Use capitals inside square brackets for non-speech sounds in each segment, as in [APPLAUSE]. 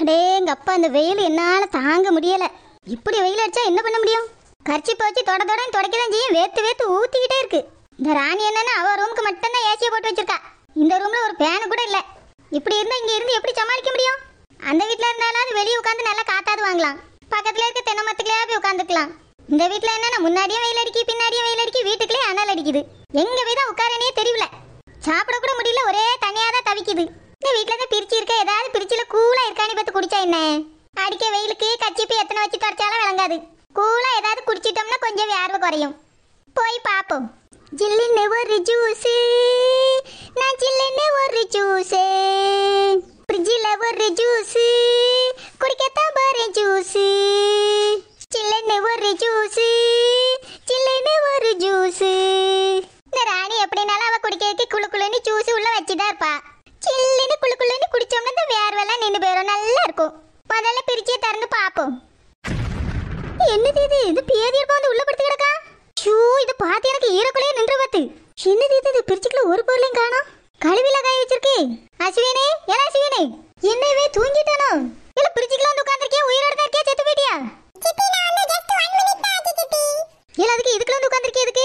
அடே எங்கள் அப்பா அந்த வெயில் என்னால் தாங்க முடியலை இப்படி வெயில் அடிச்சா என்ன பண்ண முடியும் கரிச்சி போச்சு தொட தொடன்னு தொடக்க தான் செய்யும் வேத்து வேத்து ஊற்றிக்கிட்டே இருக்கு இந்த ராணி என்னன்னா அவள் ரூமுக்கு மட்டும்தான் ஏசியை போட்டு வச்சிருக்கா இந்த ரூமில் ஒரு ஃபேனு கூட இல்லை இப்படி இருந்தால் இங்கே இருந்து எப்படி சமாளிக்க முடியும் அந்த வீட்டில் இருந்தாலும் வெளியே உட்காந்து நல்லா காத்தாது வாங்கலாம் பக்கத்தில் இருக்க தென்னமரத்துக்குள்ளே போய் உட்காந்துக்கலாம் இந்த வீட்டில் என்னன்னா முன்னாடியே வெயில் அடிக்கி பின்னாடியே வெயில் அடிக்கி வீட்டுக்குள்ளே அனல் அடிக்குது எங்கே போய் தான் உட்காரனே தெரியல சாப்பிட கூட முடியல ஒரே தனியாக தான் தவிக்குது இந்த வீட்டில் தான் பிரிச்சு இருக்க ஏதாவது பிரிச்சில் கூலாக இருக்கான்னு பார்த்து குடிச்சா என்ன அடிக்க வெயிலுக்கு கச்சிப்பு எத்தனை வச்சு தொடச்சாலும் விளங்காது கூலாக ஏதாவது குடிச்சிட்டோம்னா கொஞ்சம் வியர்வை குறையும் போய் பார்ப்போம் ஜில்லி நெவர் ஜூஸு முதல்ல பிரிச்சே தரங்க பாப்போம் என்னது இது இது பேதியர் வந்து உள்ள படுத்து கிடக்கா ஷூ இது பாத்து எனக்கு ஈரக்குள்ளே நின்று பார்த்து என்னது இது இது பிரிச்சுக்குள்ள ஒரு பொருளையும் காணும் கழுவில காய வச்சிருக்கே அஸ்வினே ஏன் அஸ்வினே என்னவே தூங்கிட்டானோ இல்ல பிரிச்சுக்குள்ள வந்து உட்கார்ந்திருக்கே உயிரோட தான் இருக்கே செத்து போயிட்டியா இல்ல அதுக்கு இதுக்குள்ள வந்து உட்கார்ந்திருக்கே இதுக்கு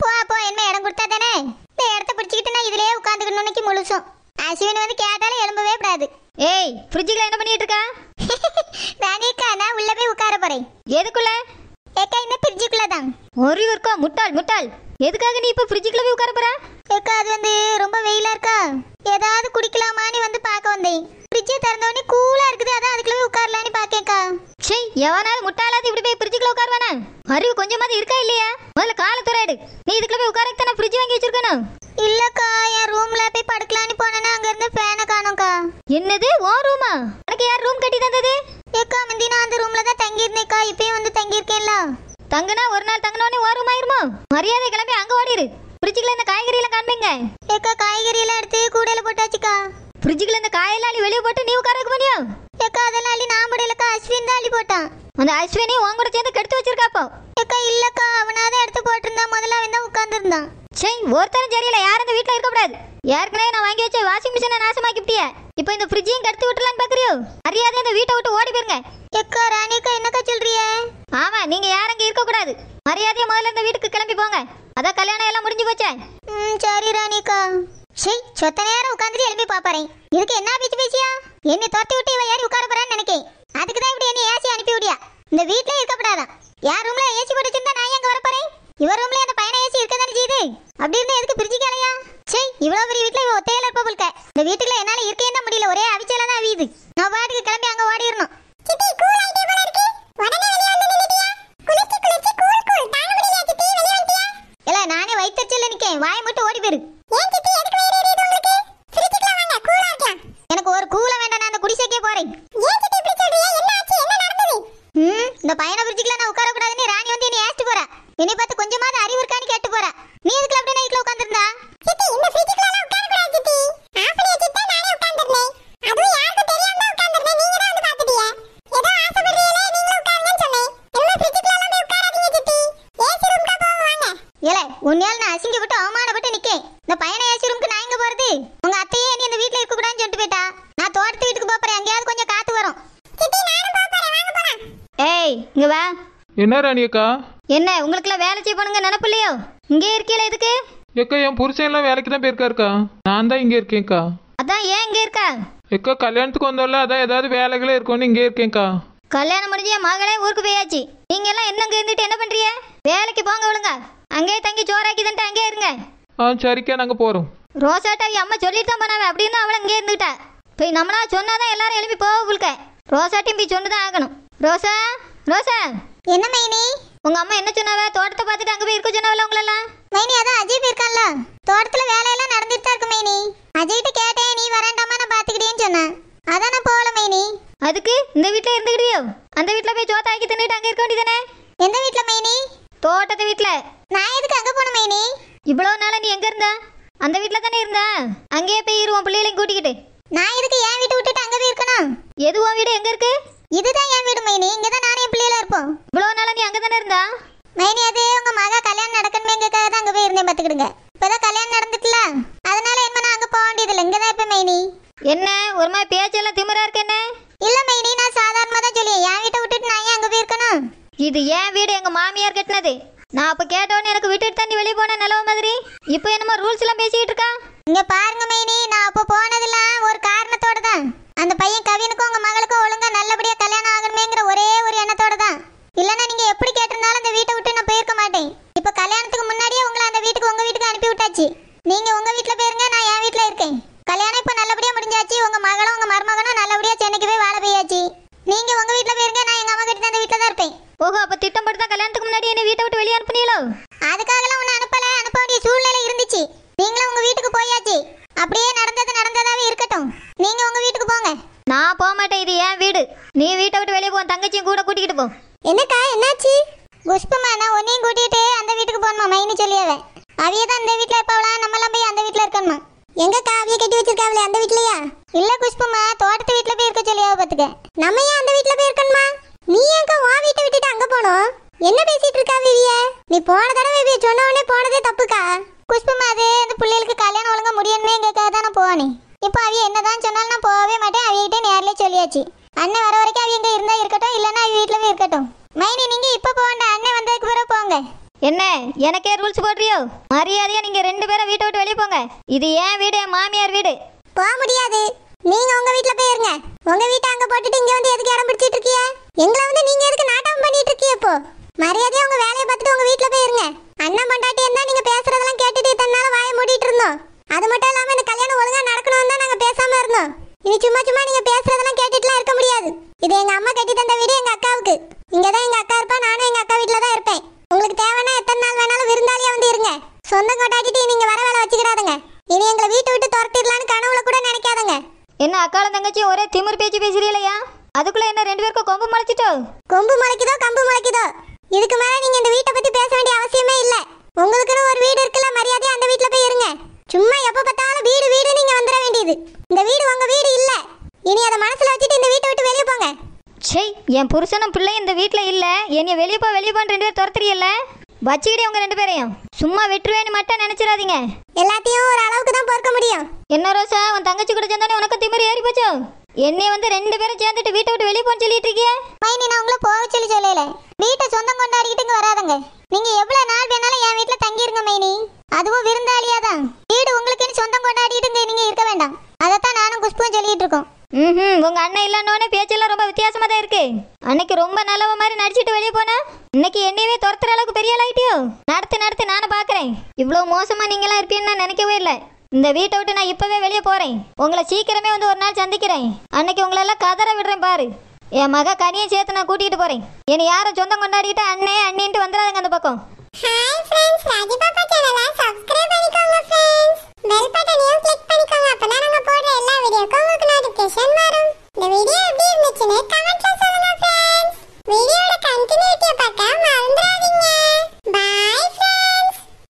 போ என்ன இடம் கொடுத்தா தானே இந்த இடத்த பிடிச்சிக்கிட்டு நான் இதுலயே உட்காந்துக்கணும் நினைக்கி முழுசும் அஸ்வின் வந்து கேட்டாலும் எழும்பவே கூடாது ஏய் ஃப்ரிட்ஜுக்குள்ள என்ன பண்ணிட்டு இருக்கா [LAUGHS] நானேக்கா நான் உள்ள போய் உட்கார போறேன் எதுக்குள்ள ஏக்கா இந்த ஃப்ரிட்ஜுக்குள்ள தான் ஒரு ஒருக்கா முட்டாள் முட்டாள் எதுக்காக நீ இப்போ ஃப்ரிட்ஜுக்குள்ள போய் உட்கார போறா ஏக்கா அது வந்து ரூம் கட்டி தந்தது ஏக்கா முந்தி நான் அந்த ரூம்ல தான் தங்கியிருந்தேக்கா இப்பயும் வந்து தங்கியிருக்கேன்ல தங்கினா ஒரு நாள் தங்கினோடனே ஒரு ரூம் ஆயிருமோ மரியாதை கிளம்பி அங்க ஓடிரு பிரிட்ஜ்ல இந்த காய்கறி எல்லாம் காண்பீங்க ஏக்கா காய்கறி எல்லாம் எடுத்து கூடையில போட்டாச்சுக்கா பிரிட்ஜ்ல இந்த காயெல்லாம் அள்ளி வெளியே போட்டு நீ உட்கார வைக்க முடியும் ஏக்கா அதெல்லாம் அள்ளி நான் முடியலக்கா அஸ்வின் தான் அள்ளி போட்டான் அந்த அஸ்வினி உன் கூட சேர்ந்து கெடுத்து வச்சிருக்காப்போ ஏக்கா இல்ல சரி ஒருத்தரும் சரியில்லை யாரும் இந்த வீட்டில் இருக்கக்கூடாது ஏற்கனவே நான் வாங்கி வச்ச வாஷிங் மிஷினை நாசமாக்கிவிட்டிய இப்போ இந்த ஃப்ரிட்ஜையும் கடுத்து விட்டுலான்னு பார்க்குறியோ அறியாத இந்த வீட்டை விட்டு ஓடி போயிருங்க எக்கா ராணிக்கா என்னக்கா சொல்றிய ஆமா நீங்க யாரும் இங்க இருக்கக்கூடாது மரியாதையா முதல்ல இந்த வீட்டுக்கு கிளம்பி போங்க அதான் கல்யாணம் எல்லாம் முடிஞ்சு போச்சே ம் சரி ராணிக்கா சரி சொத்த நேரம் உட்காந்துட்டு எழுப்பி பாப்பாரேன் இதுக்கு என்ன பேச்சு பேசியா என்னை துரத்தி விட்டு இவன் ஏறி உட்கார போறான்னு நினைக்கேன் அதுக்கு தான் இப்படி என்ன ஏசி அனுப்பி விடியா இந்த வீட்டிலே இருக்கப்படாதான் யார் ரூம்ல ஏசி போட்டுச்சுன்னு நான் எங்க வர போறேன் இவர் ரூம்ல அந்த பயண ஏசி இருக்க தானே செய்யுது அப்படி இருந்தா எதுக்கு பிரிச்சு கேளையா சே இவ்வளவு பெரிய வீட்டுல இவ ஒத்தையில இருப்ப போல்க இந்த வீட்டுல என்னால என்ன முடியல ஒரே அவிச்சலா தான் அவியுது நான் பாட்டுக்கு கிளம்பி அங்க ஓடிடணும் என்ன ராணி அக்கா என்ன உங்களுக்குலாம் வேலை செய்ய செய்யணுங்க நினப்பு இல்லையோ இங்கே இருக்கீல எதுக்கு எக்கா என் புருஷன் எல்லாம் வேலைக்கு தான் போயிருக்காருக்கா நான் தான் இங்கே இருக்கேன்க்கா அதான் ஏன் இங்கே இருக்கா எக்கா கல்யாணத்துக்கு வந்தோம்ல அதான் ஏதாவது வேலைகளே இருக்கும்னு இங்கே இருக்கேன்க்கா கல்யாணம் முடிஞ்சு என் மகளே ஊருக்கு போயாச்சு நீங்க எல்லாம் என்ன அங்கே இருந்துட்டு என்ன பண்றீங்க வேலைக்கு போங்க விழுங்க அங்கேயே தங்கி சோறாக்கி தந்துட்டு அங்கேயே இருங்க ஆ சரிக்கா நாங்கள் போகிறோம் ரோசாட்டா அம்மா சொல்லிட்டு தான் போனாவே அப்படின்னு அவளை அங்கே இருந்துட்டா போய் நம்மளா சொன்னாதான் எல்லாரும் எழுப்பி போக குழுக்க ரோசாட்டையும் போய் சொன்னு தான் ஆகணும் ரோசா ரோசா என்ன மைனி உங்க அம்மா என்ன சொன்னாவ தோட்டத்தை பார்த்துட்டு அங்க போய் இருக்க சொன்னாவல உங்களெல்லாம் மைனி அதான் அஜய் போயிருக்கான்ல தோட்டத்துல வேலையெல்லாம் நடந்துட்டு தான் இருக்கு மைனி அஜய்கிட்ட கேட்டேன் நீ வரேன்டாமா நான் பாத்துக்கிட்டேன்னு சொன்னேன் அதான் நான் போகல மைனி அதுக்கு இந்த வீட்டுல இருந்துக்கிட்டியோ அந்த வீட்டுல போய் சோத்த ஆக்கி தின்னுட்டு அங்க இருக்க வேண்டியதானே எந்த வீட்டுல மைனி தோட்டத்து வீட்டுல நான் எதுக்கு அங்க போன மைனி இவ்வளவு நாளா நீ எங்க இருந்தா அந்த வீட்டுல தானே இருந்தா அங்கேயே போய் இருவோம் பிள்ளைகளையும் கூட்டிக்கிட்டு நான் எதுக்கு என் வீட்டை விட்டுட்டு அங்க போய் இருக்கணும் எது உன் வீடு எங்க இருக்கு இதுதான் என் வீடு மைனி இங்க தான் நானே என் பிள்ளையில இருப்போம் இவ்வளவு நாள நீ அங்க தானே இருந்தா மைனி அதே உங்க மகா கல்யாணம் நடக்கணுமேங்கக்காக தான் அங்க போய் இருந்தேன் பாத்துக்கிடுங்க இப்பதான் கல்யாணம் நடந்துட்டல அதனால என்ன நான் அங்க போக வேண்டியதில்ல இங்க தான் இப்ப மைனி என்ன ஒரு மாதிரி எல்லாம் திமிரா இருக்கு என்ன இல்ல மைனி நான் சாதாரணமா தான் சொல்லி என் வீட்டை விட்டுட்டு நான் ஏன் அங்க போயிருக்கணும் இது என் வீடு எங்க மாமியார் கட்டினது நான் அப்ப கேட்டவொன்னு எனக்கு விட்டுட்டு தண்ணி வெளியே போன நிலவு மாதிரி இப்போ என்னமோ ரூல்ஸ் எல்லாம் பேசிக்கிட்டு இருக்கா இங்க பாருங்க மைனி நான் அப்போ போனதுல ஒரு காரணத்தோட தான் அந்த பையன் கவினுக்கும் உங்க மகள் கல்யாணத்துக்கு முன்னாடியே உங்களை அந்த வீட்டுக்கு உங்க வீட்டுக்கு அனுப்பி விட்டாச்சு நீங்க உங்க வீட்டுல போயிருங்க நான் என் வீட்டுல இருக்கேன் கல்யாணம் இப்ப நல்லபடியா முடிஞ்சாச்சு உங்க மகளும் உங்க மருமகனும் நல்லபடியா சென்னைக்கு போய் வாழ போயாச்சு நீங்க உங்க வீட்டுல போயிருங்க நான் எங்க அம்மா கிட்ட அந்த வீட்டுல தான் இருப்பேன் ஓஹோ அப்ப திட்டம் போட்டு தான் கல்யாணத்துக்கு முன்னாடி என்ன வீட்டை விட்டு வெளியே அனுப்புனீங்களோ அதுக்காகலாம் உன்னை அனுப்பல அனுப்ப வேண்டிய சூழ்நிலை இருந்துச்சு நீங்களும் உங்க வீட்டுக்கு போயாச்சு அப்படியே நடந்தது நடந்ததாவே இருக்கட்டும் நீங்க உங்க வீட்டுக்கு போங்க நான் போக மாட்டேன் இது என் வீடு நீ வீட்டை விட்டு வெளியே போ தங்கச்சியும் கூட கூட்டிக்கிட்டு போ என்னக்கா என்னாச்சு புஷ்பமா நான் உன்னையும் கூட்டிகிட்டு அந்த வீட்டுக்கு போகணுமா மைனி சொல்லியாவே அவிய தான் இந்த வீட்டில் இருப்பாளா நம்மளாம் போய் அந்த வீட்டில் இருக்கணுமா எங்கக்கா அவிய கட்டி வச்சிருக்காவில அந்த வீட்லயா இல்ல புஷ்பமா தோட்டத்து வீட்டில் போய் இருக்க சொல்லியாவை பார்த்துக்க நம்ம ஏன் அந்த வீட்டில் போய் இருக்கணுமா நீ ஏங்கா உன் வீட்டை விட்டுட்டு அங்கே போனோம் என்ன பேசிட்டு இருக்கா விவிய நீ போன தடவை விவிய சொன்ன உடனே போனதே தப்புக்கா குஷ்பமா அது அந்த பிள்ளைகளுக்கு கல்யாணம் ஒழுங்கா முடியணுமே கேட்காத நான் போவானே இப்போ அவிய என்னதான் சொன்னாலும் நான் போகவே மாட்டேன் அவியிட்டே நேரிலே சொல்லியாச்சு அண்ணன் வர வரைக்கும் அவிய இங்கே இருந்தால் இருக்கட்டும் இல்லைன்னா அவி வீட்டில் போய் இருக்கட்டும் மைனி நீங்க இப்ப போகண்ட அண்ணன் வந்ததுக்கு பிறகு போங்க என்ன எனக்கே ரூல்ஸ் போடுறியோ மரியாதையா நீங்க ரெண்டு பேரும் வீட்டை விட்டு வெளியே போங்க இது ஏன் வீடு என் மாமியார் வீடு போக முடியாது நீங்க உங்க வீட்ல இருங்க உங்க வீட்டை அங்க போட்டுட்டு இங்க வந்து எதுக்கு இடம் பிடிச்சிட்டு இருக்கீங்க எங்களை வந்து நீங்க எதுக்கு நாட்டம் பண்ணிட்டு இருக்கீங்க இப்போ மரியாதையா உங்க வேலையை பார்த்துட்டு உங்க வீட்ல இருங்க அண்ணன் பண்டாட்டி என்ன நீங்க பேசுறதெல்லாம் கேட்டுட்டு தன்னால வாய மூடிட்டு இருந்தோம் அது மட்டும் இல்லாம இந்த கல்யாணம் ஒழுங்கா நடக்கணும் தான் நாங்க பேசாம இருந்தோம் இனி சும்மா சும்மா நீங்க பேசுறதெல்லாம் கேட்டுட்டுலாம் இருக்க முடியாது இது எங்க அம்மா கட்டி தந்த வீடு எங்க அக்காவுக்கு இங்கே தான் எங்கள் அக்கா இருப்பா நானும் எங்கள் அக்கா வீட்டில் தான் இருப்பேன் உங்களுக்கு தேவைன்னா எத்தனை நாள் வேணாலும் விருந்தாளியாக வந்து இருங்க சொந்தம் கொண்டாட்டிட்டு நீங்கள் வர வேலை வச்சுக்கிறாதுங்க இனி எங்களை வீட்டை விட்டு துரத்திடலான்னு கனவுல கூட நினைக்காதுங்க என்ன அக்கால தங்கச்சி ஒரே திமிர் பேச்சு பேசுறீங்களா அதுக்குள்ள என்ன ரெண்டு பேருக்கும் கொம்பு முளைச்சிட்டோ கொம்பு முளைக்குதோ கம்பு முளைக்குதோ இதுக்கு மேல நீங்க இந்த வீட்டை பத்தி பேச வேண்டிய அவசியமே இல்ல உங்களுக்குன்னு ஒரு வீடு இருக்குல்ல மரியாதையா அந்த வீட்ல போய் இருங்க சும்மா எப்ப பார்த்தாலும் வீடு வீடு நீங்க வந்துட வேண்டியது இந்த வீடு உங்க வீடு இல்ல இனி அதை மனசுல வச்சுட்டு இந்த வீட்டை விட்டு வெளியே போங்க சே என் புருஷனும் பிள்ளை இந்த வீட்டில் இல்லை என்னை வெளியே போ வெளியே போன்னு ரெண்டு பேர் துரத்துறீல்ல வச்சுக்கிட்டே உங்க ரெண்டு பேரையும் சும்மா வெட்டுருவேன்னு மட்டும் நினைச்சிடாதீங்க எல்லாத்தையும் ஒரு அளவுக்கு தான் பார்க்க முடியும் என்ன ரோசா உன் தங்கச்சி கூட சேர்ந்தானே உனக்கு திமிரி ஏறி போச்சோ என்னை வந்து ரெண்டு பேரும் சேர்ந்துட்டு வீட்டை விட்டு வெளியே போன்னு சொல்லிட்டு இருக்கீங்க மைனி நான் உங்களை போக சொல்லி சொல்லல வீட்டை சொந்தம் கொண்டாடிக்கிட்டு இங்க வராதங்க நீங்க எவ்வளவு நாள் வேணாலும் என் வீட்டுல தங்கிருங்க மைனி அதுவும் விருந்தாளியா தான் வீடு உங்களுக்குன்னு சொந்தம் கொண்டாடிட்டு நீங்க இருக்க வேண்டாம் அதைத்தான் நானும் குஷ்பும் சொல்லிட்டு இருக்கோம் ம் உங்க அண்ணன் இல்லைன்னு பேச்செல்லாம் ரொம்ப வித்தியாசமாக தான் இருக்கு அன்னைக்கு ரொம்ப நல்லவ மாதிரி நடிச்சிட்டு வெளியே போனா இன்னைக்கு என்னையவே துரத்துற அளவுக்கு பெரிய ஆளாயிட்டியோ நடத்து நடத்து நானும் பார்க்குறேன் இவ்வளோ மோசமாக நீங்களாம் இருப்பீன்னு நினைக்கவே இல்லை இந்த வீட்டை விட்டு நான் இப்போவே வெளியே போகிறேன் உங்களை சீக்கிரமே வந்து ஒரு நாள் சந்திக்கிறேன் அன்னைக்கு உங்களெல்லாம் கதற விடுறேன் பாரு என் மக கனியை சேர்த்து நான் கூட்டிகிட்டு போகிறேன் என்னை யாரும் சொந்தம் கொண்டாடிக்கிட்டு அண்ணே அண்ணின்ட்டு வந்துடாதுங்க அந்த பக்கம் ஹாய் ஃப்ரெண்ட்ஸ் ராஜபாபா சேனலை சப்ஸ்கிரைப் பண்ணிக்கோங்க ஃப்ரெண்ட்ஸ் பெல் பட்டனை वीडियो अभी में चुने